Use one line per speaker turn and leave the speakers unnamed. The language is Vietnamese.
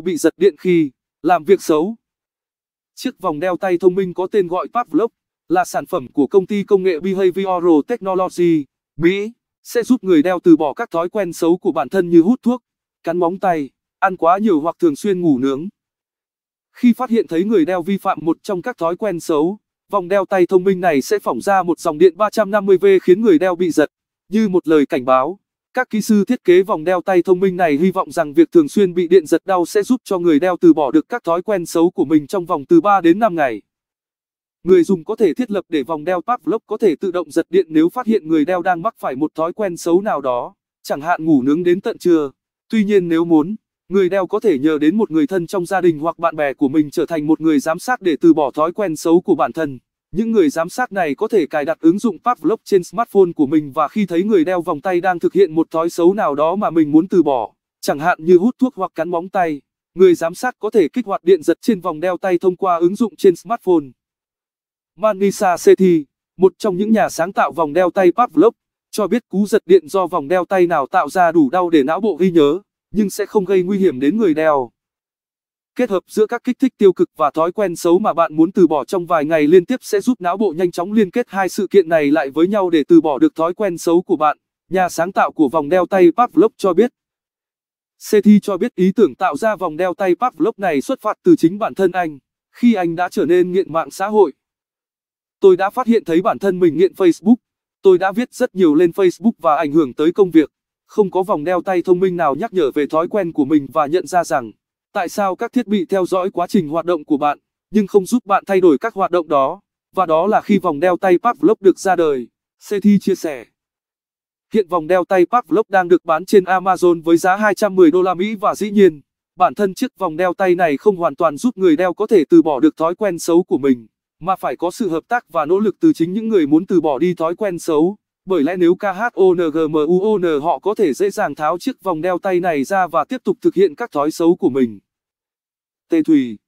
bị giật điện khi làm việc xấu. Chiếc vòng đeo tay thông minh có tên gọi Pavlov là sản phẩm của công ty công nghệ Behavioral Technology, Mỹ, sẽ giúp người đeo từ bỏ các thói quen xấu của bản thân như hút thuốc, cắn móng tay, ăn quá nhiều hoặc thường xuyên ngủ nướng. Khi phát hiện thấy người đeo vi phạm một trong các thói quen xấu, vòng đeo tay thông minh này sẽ phỏng ra một dòng điện 350V khiến người đeo bị giật, như một lời cảnh báo. Các kỹ sư thiết kế vòng đeo tay thông minh này hy vọng rằng việc thường xuyên bị điện giật đau sẽ giúp cho người đeo từ bỏ được các thói quen xấu của mình trong vòng từ 3 đến 5 ngày. Người dùng có thể thiết lập để vòng đeo Pavlov có thể tự động giật điện nếu phát hiện người đeo đang mắc phải một thói quen xấu nào đó, chẳng hạn ngủ nướng đến tận trưa. Tuy nhiên nếu muốn, người đeo có thể nhờ đến một người thân trong gia đình hoặc bạn bè của mình trở thành một người giám sát để từ bỏ thói quen xấu của bản thân. Những người giám sát này có thể cài đặt ứng dụng Pavlov trên smartphone của mình và khi thấy người đeo vòng tay đang thực hiện một thói xấu nào đó mà mình muốn từ bỏ, chẳng hạn như hút thuốc hoặc cắn móng tay, người giám sát có thể kích hoạt điện giật trên vòng đeo tay thông qua ứng dụng trên smartphone. Manisa Sethi, một trong những nhà sáng tạo vòng đeo tay Pavlov, cho biết cú giật điện do vòng đeo tay nào tạo ra đủ đau để não bộ ghi nhớ, nhưng sẽ không gây nguy hiểm đến người đeo. Kết hợp giữa các kích thích tiêu cực và thói quen xấu mà bạn muốn từ bỏ trong vài ngày liên tiếp sẽ giúp não bộ nhanh chóng liên kết hai sự kiện này lại với nhau để từ bỏ được thói quen xấu của bạn, nhà sáng tạo của vòng đeo tay Pavlov cho biết. Sethi cho biết ý tưởng tạo ra vòng đeo tay Pavlov này xuất phát từ chính bản thân anh, khi anh đã trở nên nghiện mạng xã hội. Tôi đã phát hiện thấy bản thân mình nghiện Facebook, tôi đã viết rất nhiều lên Facebook và ảnh hưởng tới công việc. Không có vòng đeo tay thông minh nào nhắc nhở về thói quen của mình và nhận ra rằng Tại sao các thiết bị theo dõi quá trình hoạt động của bạn, nhưng không giúp bạn thay đổi các hoạt động đó? Và đó là khi vòng đeo tay Pavlov được ra đời, Sethi chia sẻ. Hiện vòng đeo tay Pavlov đang được bán trên Amazon với giá 210 đô la Mỹ và dĩ nhiên, bản thân chiếc vòng đeo tay này không hoàn toàn giúp người đeo có thể từ bỏ được thói quen xấu của mình, mà phải có sự hợp tác và nỗ lực từ chính những người muốn từ bỏ đi thói quen xấu bởi lẽ nếu KHONGMUON họ có thể dễ dàng tháo chiếc vòng đeo tay này ra và tiếp tục thực hiện các thói xấu của mình. Tê Thùy